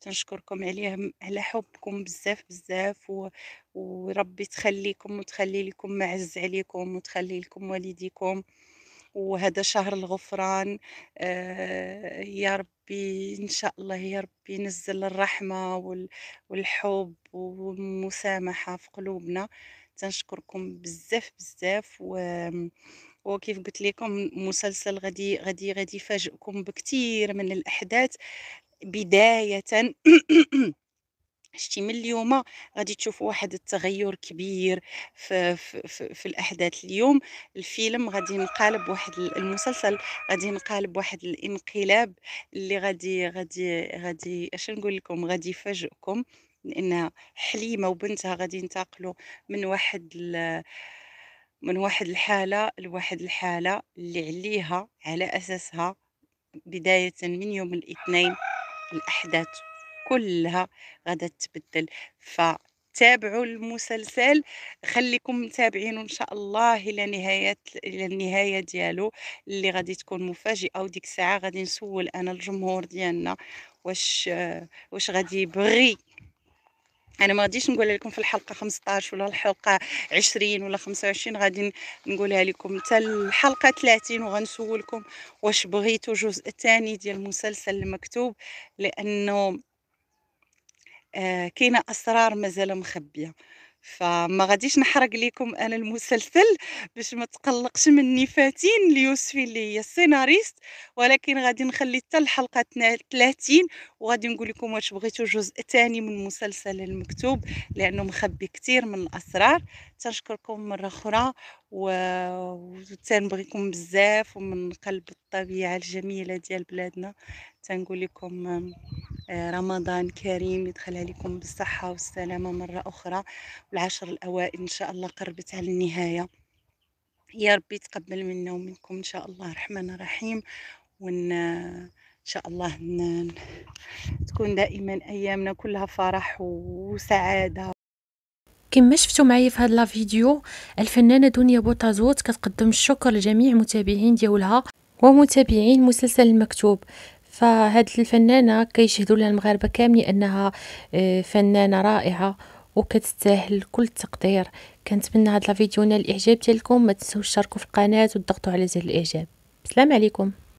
تنشكركم عليهم على حبكم بزاف بزاف و... وربي تخليكم وتخلي لكم معز عليكم وتخلي لكم والديكم وهذا شهر الغفران آه يا ربي ان شاء الله يا ربي ينزل الرحمه وال... والحب والمسامحه في قلوبنا تنشكركم بزاف بزاف و وكيف قلت لكم مسلسل غادي غادي غادي يفاجئكم بكثير من الاحداث بدايه شتي من اليوم غادي تشوفوا واحد التغير كبير في, في, في, في الاحداث اليوم الفيلم غادي ينقلب واحد المسلسل غادي ينقلب واحد الانقلاب اللي غادي غادي غادي اش نقول لكم غادي يفاجئكم لان حليمه وبنتها غادي ينتقلوا من واحد من واحد الحاله لواحد الحاله اللي عليها على اساسها بدايه من يوم الاثنين الأحداث كلها غادا تبدل فتابعوا المسلسل خليكم متابعين ان شاء الله الى نهايه الى النهايه ديالو اللي غادي تكون مفاجئه وديك الساعه غادي نسول انا الجمهور ديالنا واش واش غادي يبغي انا ما غاديش نقولها لكم في الحلقه 15 ولا الحلقه 20 ولا 25 غادي نقولها لكم حتى الحلقه 30 وغنسولكم واش بغيتوا الجزء الثاني ديال المسلسل المكتوب لانه آه كاينه اسرار مازال مخبيه فما غاديش نحرق لكم انا المسلسل باش ما تقلقش مني فاتين ليوسفي اللي هي السيناريست ولكن غادي نخلي حتى الحلقه 30 وغادي نقول لكم واش بغيتوا جزء ثاني من مسلسل المكتوب لانه مخبي كثير من الاسرار تنشكركم مره اخرى و تنبغيكم بزاف ومن قلب الطبيعه الجميله ديال بلادنا تنقول لكم رمضان كريم يدخل عليكم بالصحة والسلامة مرة أخرى والعشر الأوائل إن شاء الله قربت على النهاية يا ربي تقبل منا ومنكم إن شاء الله الرحمن الرحيم ون إن شاء الله تكون دائما أيامنا كلها فرح وسعادة كما شفتوا معايا في هذا الفيديو الفنانه دنيا بوطازوت كتقدم الشكر لجميع المتابعين ديالها ومتابعين مسلسل المكتوب فهاد الفنانه كيشهدوا لها المغاربه كاملين انها آه، فنانه رائعه وكتستاهل كل التقدير كنتمنى هاد الفيديو نال الاعجاب ديالكم ما تنسوا تشاركوا في القناه وتضغطوا على زر الاعجاب السلام عليكم